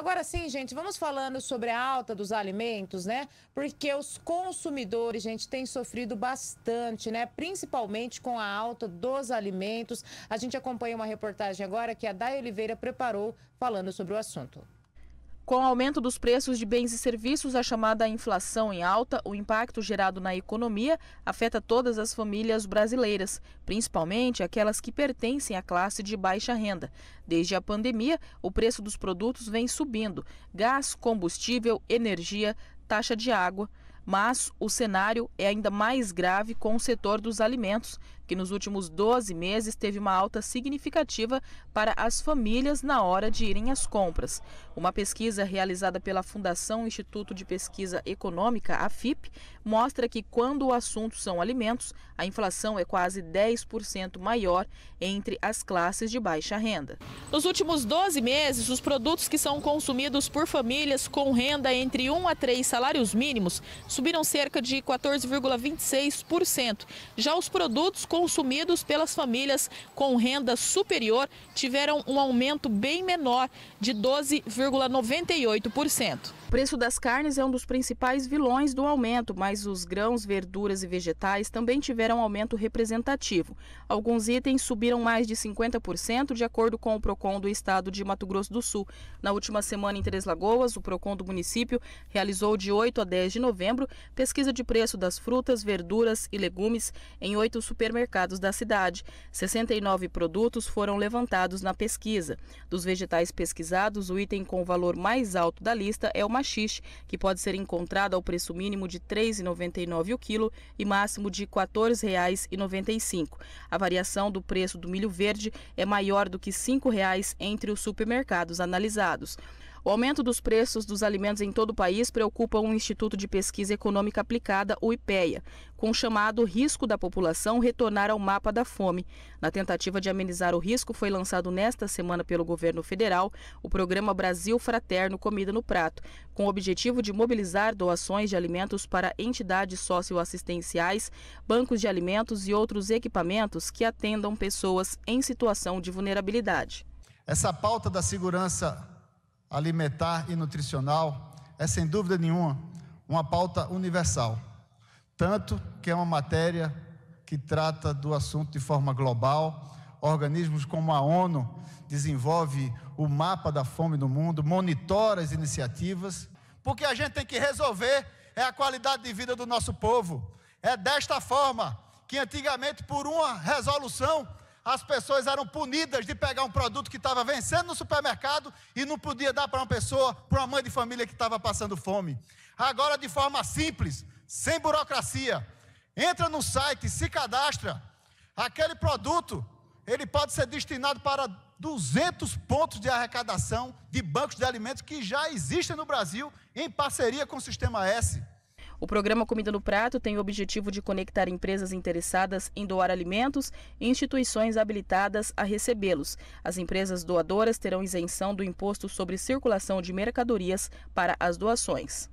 Agora sim, gente, vamos falando sobre a alta dos alimentos, né? Porque os consumidores, gente, têm sofrido bastante, né? Principalmente com a alta dos alimentos. A gente acompanha uma reportagem agora que a Day Oliveira preparou falando sobre o assunto. Com o aumento dos preços de bens e serviços, a chamada inflação em alta, o impacto gerado na economia afeta todas as famílias brasileiras, principalmente aquelas que pertencem à classe de baixa renda. Desde a pandemia, o preço dos produtos vem subindo: gás, combustível, energia, taxa de água. Mas o cenário é ainda mais grave com o setor dos alimentos, que nos últimos 12 meses teve uma alta significativa para as famílias na hora de irem às compras. Uma pesquisa realizada pela Fundação Instituto de Pesquisa Econômica, a FIP, mostra que quando o assunto são alimentos, a inflação é quase 10% maior entre as classes de baixa renda. Nos últimos 12 meses, os produtos que são consumidos por famílias com renda entre 1 a 3 salários mínimos subiram cerca de 14,26%. Já os produtos com consumidos pelas famílias com renda superior tiveram um aumento bem menor, de 12,98%. O preço das carnes é um dos principais vilões do aumento, mas os grãos, verduras e vegetais também tiveram aumento representativo. Alguns itens subiram mais de 50%, de acordo com o PROCON do estado de Mato Grosso do Sul. Na última semana em Três Lagoas, o PROCON do município realizou de 8 a 10 de novembro pesquisa de preço das frutas, verduras e legumes em oito supermercados mercados da cidade. 69 produtos foram levantados na pesquisa. Dos vegetais pesquisados, o item com o valor mais alto da lista é o machixe, que pode ser encontrado ao preço mínimo de R$ 3,99 o quilo e máximo de R$ 14,95. A variação do preço do milho verde é maior do que R$ 5,00 entre os supermercados analisados. O aumento dos preços dos alimentos em todo o país preocupa o um Instituto de Pesquisa Econômica Aplicada, o IPEA, com o chamado risco da população retornar ao mapa da fome. Na tentativa de amenizar o risco, foi lançado nesta semana pelo governo federal o programa Brasil Fraterno Comida no Prato, com o objetivo de mobilizar doações de alimentos para entidades socioassistenciais, bancos de alimentos e outros equipamentos que atendam pessoas em situação de vulnerabilidade. Essa pauta da segurança alimentar e nutricional é, sem dúvida nenhuma, uma pauta universal. Tanto que é uma matéria que trata do assunto de forma global. Organismos como a ONU desenvolve o mapa da fome no mundo, monitora as iniciativas, porque a gente tem que resolver é a qualidade de vida do nosso povo. É desta forma que antigamente por uma resolução as pessoas eram punidas de pegar um produto que estava vencendo no supermercado e não podia dar para uma pessoa, para uma mãe de família que estava passando fome. Agora, de forma simples, sem burocracia, entra no site, se cadastra. Aquele produto, ele pode ser destinado para 200 pontos de arrecadação de bancos de alimentos que já existem no Brasil em parceria com o Sistema S. O programa Comida no Prato tem o objetivo de conectar empresas interessadas em doar alimentos e instituições habilitadas a recebê-los. As empresas doadoras terão isenção do imposto sobre circulação de mercadorias para as doações.